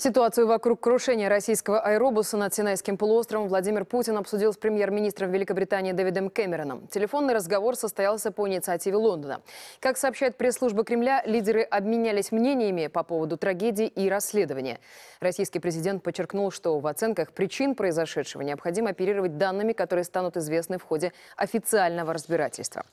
Ситуацию вокруг крушения российского аэробуса над Синайским полуостровом Владимир Путин обсудил с премьер-министром Великобритании Дэвидом Кэмероном. Телефонный разговор состоялся по инициативе Лондона. Как сообщает пресс-служба Кремля, лидеры обменялись мнениями по поводу трагедии и расследования. Российский президент подчеркнул, что в оценках причин произошедшего необходимо оперировать данными, которые станут известны в ходе официального разбирательства.